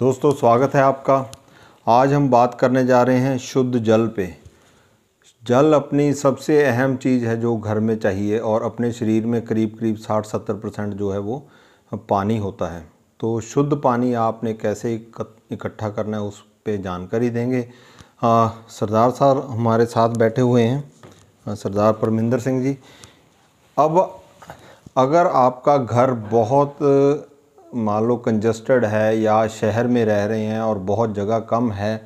दोस्तों स्वागत है आपका आज हम बात करने जा रहे हैं शुद्ध जल पे जल अपनी सबसे अहम चीज़ है जो घर में चाहिए और अपने शरीर में करीब करीब 60-70 परसेंट जो है वो पानी होता है तो शुद्ध पानी आपने कैसे इकट्ठा करना है उस पर जानकारी देंगे सरदार साहब हमारे साथ बैठे हुए हैं सरदार परमिंदर सिंह जी अब अगर आपका घर बहुत मान लो कंजस्टेड है या शहर में रह रहे हैं और बहुत जगह कम है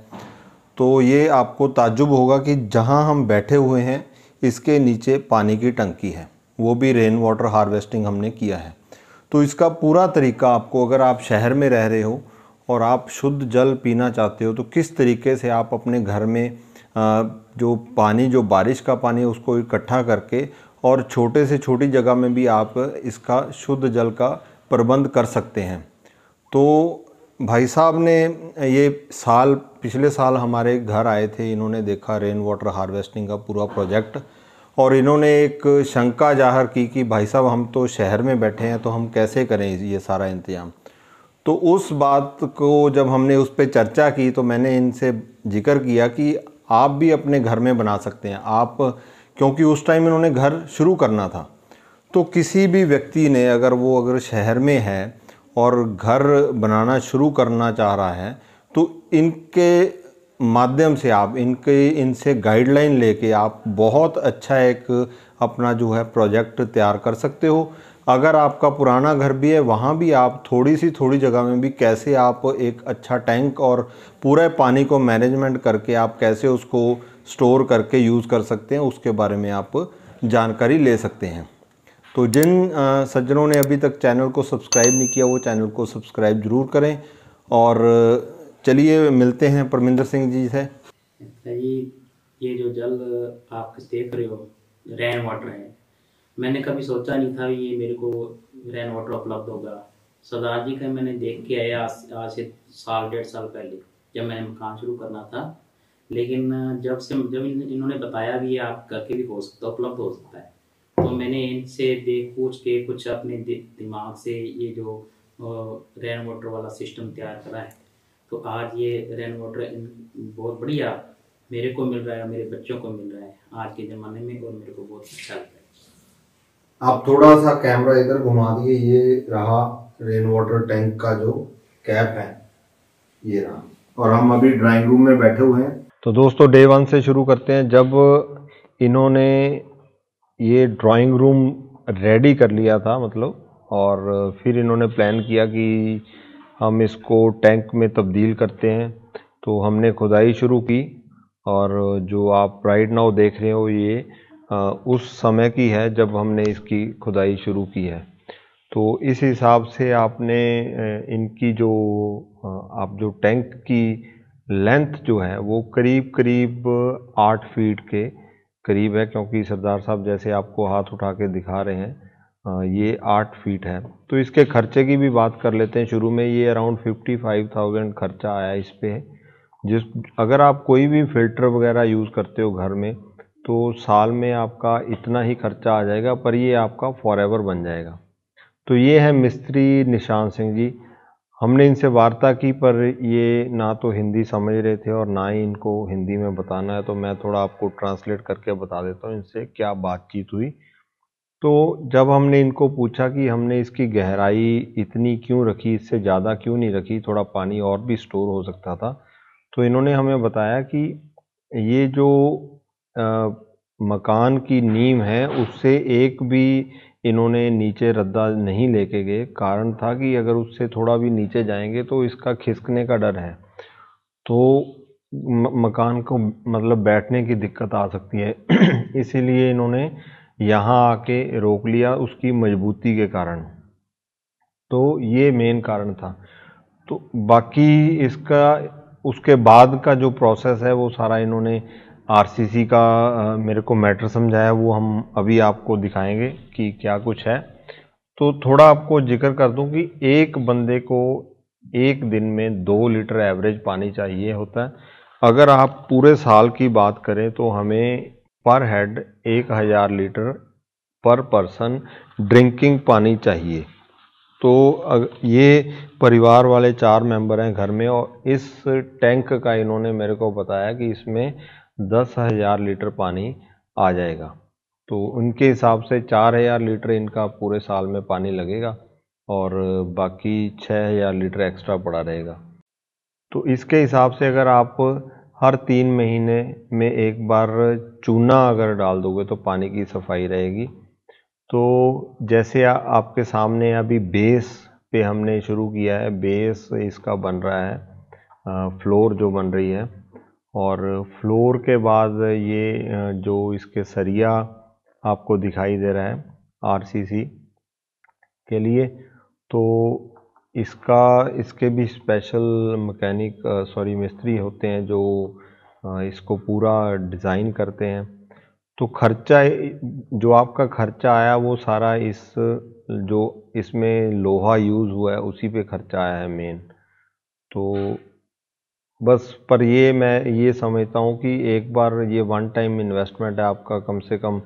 तो ये आपको ताजुब होगा कि जहाँ हम बैठे हुए हैं इसके नीचे पानी की टंकी है वो भी रेन वाटर हार्वेस्टिंग हमने किया है तो इसका पूरा तरीका आपको अगर आप शहर में रह रहे हो और आप शुद्ध जल पीना चाहते हो तो किस तरीके से आप अपने घर में जो पानी जो बारिश का पानी है उसको इकट्ठा करके और छोटे से छोटी जगह में भी आप इसका शुद्ध जल का प्रबंध कर सकते हैं तो भाई साहब ने ये साल पिछले साल हमारे घर आए थे इन्होंने देखा रेन वाटर हार्वेस्टिंग का पूरा प्रोजेक्ट और इन्होंने एक शंका जाहिर की कि भाई साहब हम तो शहर में बैठे हैं तो हम कैसे करें ये सारा इंतजाम तो उस बात को जब हमने उस पर चर्चा की तो मैंने इनसे जिक्र किया कि आप भी अपने घर में बना सकते हैं आप क्योंकि उस टाइम इन्होंने घर शुरू करना था तो किसी भी व्यक्ति ने अगर वो अगर शहर में है और घर बनाना शुरू करना चाह रहा है तो इनके माध्यम से आप इनके इनसे गाइडलाइन लेके आप बहुत अच्छा एक अपना जो है प्रोजेक्ट तैयार कर सकते हो अगर आपका पुराना घर भी है वहाँ भी आप थोड़ी सी थोड़ी जगह में भी कैसे आप एक अच्छा टैंक और पूरे पानी को मैनेजमेंट करके आप कैसे उसको स्टोर करके यूज़ कर सकते हैं उसके बारे में आप जानकारी ले सकते हैं तो जिन सज्जनों ने अभी तक चैनल को सब्सक्राइब नहीं किया वो चैनल को सब्सक्राइब ज़रूर करें और चलिए मिलते हैं परमिंदर सिंह जी से जी ये जो जल आप देख रहे हो रेन वाटर है मैंने कभी सोचा नहीं था ये मेरे को रेन वाटर उपलब्ध होगा सरदार जी का मैंने देख के आया आज से साल डेढ़ साल पहले जब मैंने मकान शुरू करना था लेकिन जब से जब इन्होंने बताया भी ये आप करके भी हो सकता उपलब्ध हो सकता है मैंने इनसे देख पूछ के कुछ अपने दिमाग से ये जो रेन वाटर वाला सिस्टम तैयार करा है तो आज ये रेन वाटर बहुत बढ़िया मेरे को मिल रहा है मेरे बच्चों को मिल रहा है आज के ज़माने में और मेरे को बहुत अच्छा लग रहा है आप थोड़ा सा कैमरा इधर घुमा दिए ये रहा रेन वाटर टैंक का जो कैप है ये रहा और हम अभी ड्राइंग रूम में बैठे हुए हैं तो दोस्तों डे वन से शुरू करते हैं जब इन्होंने ये ड्राइंग रूम रेडी कर लिया था मतलब और फिर इन्होंने प्लान किया कि हम इसको टैंक में तब्दील करते हैं तो हमने खुदाई शुरू की और जो आप राइट नाउ देख रहे हो ये उस समय की है जब हमने इसकी खुदाई शुरू की है तो इस हिसाब से आपने इनकी जो आप जो टैंक की लेंथ जो है वो करीब करीब आठ फीट के करीब है क्योंकि सरदार साहब जैसे आपको हाथ उठा के दिखा रहे हैं ये आठ फीट है तो इसके खर्चे की भी बात कर लेते हैं शुरू में ये अराउंड फिफ्टी फाइव थाउजेंड खर्चा आया इस पर जिस अगर आप कोई भी फिल्टर वगैरह यूज़ करते हो घर में तो साल में आपका इतना ही खर्चा आ जाएगा पर ये आपका फॉर बन जाएगा तो ये है मिस्त्री निशान सिंह जी हमने इनसे वार्ता की पर ये ना तो हिंदी समझ रहे थे और ना ही इनको हिंदी में बताना है तो मैं थोड़ा आपको ट्रांसलेट करके बता देता हूँ इनसे क्या बातचीत हुई तो जब हमने इनको पूछा कि हमने इसकी गहराई इतनी क्यों रखी इससे ज़्यादा क्यों नहीं रखी थोड़ा पानी और भी स्टोर हो सकता था तो इन्होंने हमें बताया कि ये जो आ, मकान की नींव है उससे एक भी इन्होंने नीचे रद्दा नहीं लेके गए कारण था कि अगर उससे थोड़ा भी नीचे जाएंगे तो इसका खिसकने का डर है तो मकान को मतलब बैठने की दिक्कत आ सकती है इसीलिए इन्होंने यहाँ आके रोक लिया उसकी मजबूती के कारण तो ये मेन कारण था तो बाकी इसका उसके बाद का जो प्रोसेस है वो सारा इन्होंने आरसीसी का मेरे को मैटर समझाया वो हम अभी आपको दिखाएंगे कि क्या कुछ है तो थोड़ा आपको जिक्र कर दूं कि एक बंदे को एक दिन में दो लीटर एवरेज पानी चाहिए होता है अगर आप पूरे साल की बात करें तो हमें पर हेड एक हज़ार लीटर पर पर्सन ड्रिंकिंग पानी चाहिए तो ये परिवार वाले चार मेंबर हैं घर में और इस टैंक का इन्होंने मेरे को बताया कि इसमें दस हज़ार लीटर पानी आ जाएगा तो उनके हिसाब से चार हज़ार लीटर इनका पूरे साल में पानी लगेगा और बाकी छः हज़ार लीटर एक्स्ट्रा पड़ा रहेगा तो इसके हिसाब से अगर आप हर तीन महीने में एक बार चूना अगर डाल दोगे तो पानी की सफाई रहेगी तो जैसे आ, आपके सामने अभी बेस पे हमने शुरू किया है बेस इसका बन रहा है फ्लोर जो बन रही है और फ्लोर के बाद ये जो इसके सरिया आपको दिखाई दे रहा है आरसीसी के लिए तो इसका इसके भी स्पेशल मकैनिक सॉरी मिस्त्री होते हैं जो इसको पूरा डिज़ाइन करते हैं तो खर्चा जो आपका खर्चा आया वो सारा इस जो इसमें लोहा यूज़ हुआ है उसी पे खर्चा आया है मेन तो बस पर ये मैं ये समझता हूँ कि एक बार ये वन टाइम इन्वेस्टमेंट है आपका कम से कम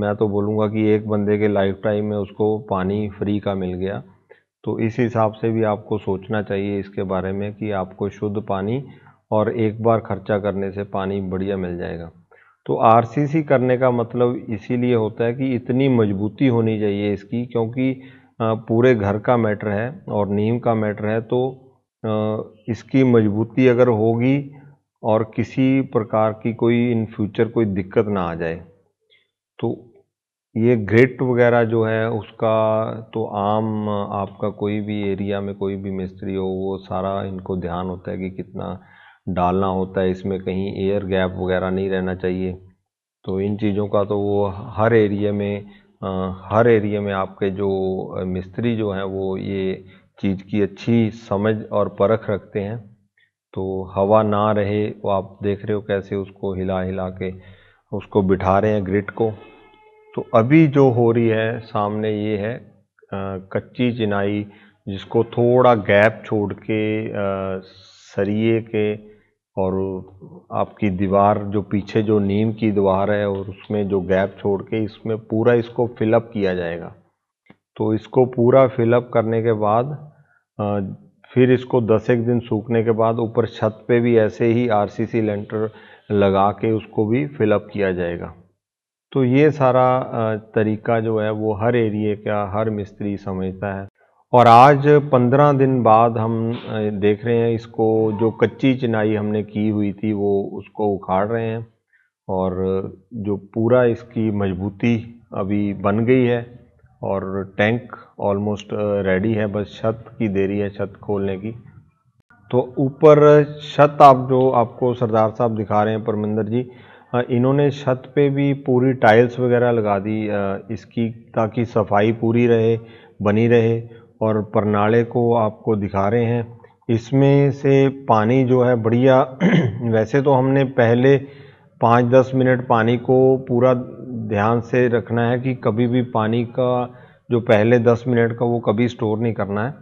मैं तो बोलूँगा कि एक बंदे के लाइफ टाइम में उसको पानी फ्री का मिल गया तो इस हिसाब से भी आपको सोचना चाहिए इसके बारे में कि आपको शुद्ध पानी और एक बार खर्चा करने से पानी बढ़िया मिल जाएगा तो आरसीसी करने का मतलब इसीलिए होता है कि इतनी मजबूती होनी चाहिए इसकी क्योंकि पूरे घर का मैटर है और नीम का मैटर है तो इसकी मजबूती अगर होगी और किसी प्रकार की कोई इन फ्यूचर कोई दिक्कत ना आ जाए तो ये ग्रेट वगैरह जो है उसका तो आम आपका कोई भी एरिया में कोई भी मिस्त्री हो वो सारा इनको ध्यान होता है कि कितना डालना होता है इसमें कहीं एयर गैप वगैरह नहीं रहना चाहिए तो इन चीज़ों का तो वो हर एरिया में हर एरिया में आपके जो मिस्त्री जो हैं वो ये चीज़ की अच्छी समझ और परख रखते हैं तो हवा ना रहे वो आप देख रहे हो कैसे उसको हिला हिला के उसको बिठा रहे हैं ग्रिड को तो अभी जो हो रही है सामने ये है आ, कच्ची चिनाई जिसको थोड़ा गैप छोड़ के आ, सरिए के और आपकी दीवार जो पीछे जो नीम की दीवार है और उसमें जो गैप छोड़ के इसमें पूरा इसको फिलअप किया जाएगा तो इसको पूरा फिलअप करने के बाद फिर इसको दस एक दिन सूखने के बाद ऊपर छत पे भी ऐसे ही आरसीसी लेंटर लगा के उसको भी फिलअप किया जाएगा तो ये सारा तरीका जो है वो हर एरिए का हर मिस्त्री समझता है और आज पंद्रह दिन बाद हम देख रहे हैं इसको जो कच्ची चिनाई हमने की हुई थी वो उसको उखाड़ रहे हैं और जो पूरा इसकी मजबूती अभी बन गई है और टैंक ऑलमोस्ट रेडी है बस छत की देरी है छत खोलने की तो ऊपर छत आप जो आपको सरदार साहब दिखा रहे हैं परमिंदर जी इन्होंने छत पे भी पूरी टाइल्स वगैरह लगा दी इसकी ताकि सफाई पूरी रहे बनी रहे और परनाले को आपको दिखा रहे हैं इसमें से पानी जो है बढ़िया वैसे तो हमने पहले पाँच दस मिनट पानी को पूरा ध्यान से रखना है कि कभी भी पानी का जो पहले दस मिनट का वो कभी स्टोर नहीं करना है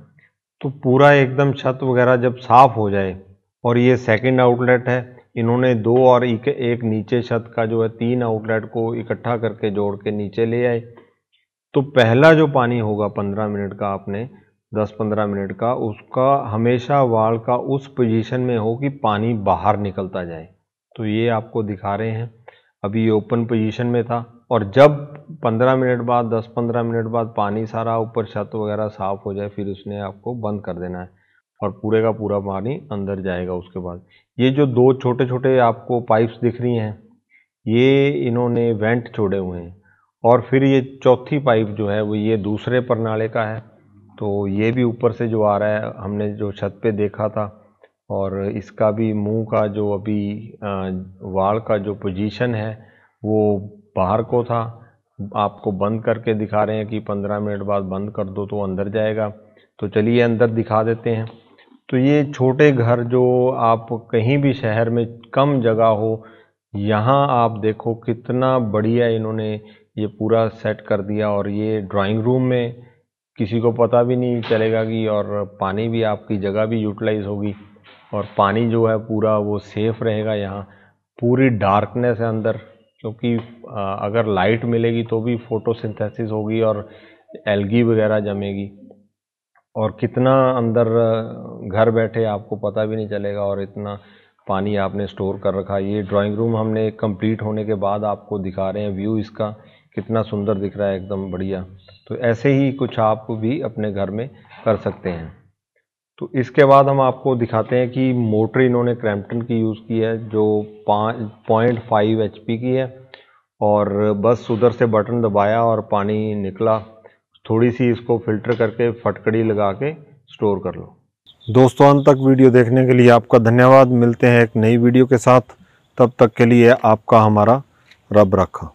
तो पूरा एकदम छत वगैरह जब साफ़ हो जाए और ये सेकंड आउटलेट है इन्होंने दो और एक, एक नीचे छत का जो है तीन आउटलेट को इकट्ठा करके जोड़ के नीचे ले आए तो पहला जो पानी होगा पंद्रह मिनट का आपने दस पंद्रह मिनट का उसका हमेशा वाल का उस पोजीशन में हो कि पानी बाहर निकलता जाए तो ये आपको दिखा रहे हैं अभी ये ओपन पोजीशन में था और जब 15 मिनट बाद 10-15 मिनट बाद पानी सारा ऊपर छत वगैरह साफ़ हो जाए फिर उसने आपको बंद कर देना है और पूरे का पूरा पानी अंदर जाएगा उसके बाद ये जो दो छोटे छोटे आपको पाइप्स दिख रही हैं ये इन्होंने वेंट छोड़े हुए हैं और फिर ये चौथी पाइप जो है वो ये दूसरे प्रणाले का है तो ये भी ऊपर से जो आ रहा है हमने जो छत पे देखा था और इसका भी मुंह का जो अभी वाल का जो पोजीशन है वो बाहर को था आपको बंद करके दिखा रहे हैं कि 15 मिनट बाद बंद कर दो तो अंदर जाएगा तो चलिए अंदर दिखा देते हैं तो ये छोटे घर जो आप कहीं भी शहर में कम जगह हो यहाँ आप देखो कितना बढ़िया इन्होंने ये पूरा सेट कर दिया और ये ड्राइंग रूम में किसी को पता भी नहीं चलेगा कि और पानी भी आपकी जगह भी यूटिलाइज होगी और पानी जो है पूरा वो सेफ़ रहेगा यहाँ पूरी डार्कनेस है अंदर क्योंकि अगर लाइट मिलेगी तो भी फोटोसिंथेसिस होगी और एलगी वगैरह जमेगी और कितना अंदर घर बैठे आपको पता भी नहीं चलेगा और इतना पानी आपने स्टोर कर रखा ये ड्राइंग रूम हमने कंप्लीट होने के बाद आपको दिखा रहे हैं व्यू इसका कितना सुंदर दिख रहा है एकदम बढ़िया तो ऐसे ही कुछ आप भी अपने घर में कर सकते हैं तो इसके बाद हम आपको दिखाते हैं कि मोटर इन्होंने क्रैम्पटन की यूज़ की है जो पाँच पॉइंट फाइव एच की है और बस उधर से बटन दबाया और पानी निकला थोड़ी सी इसको फिल्टर करके फटकड़ी लगा के स्टोर कर लो दोस्तों अंत तक वीडियो देखने के लिए आपका धन्यवाद मिलते हैं एक नई वीडियो के साथ तब तक के लिए आपका हमारा रब रखा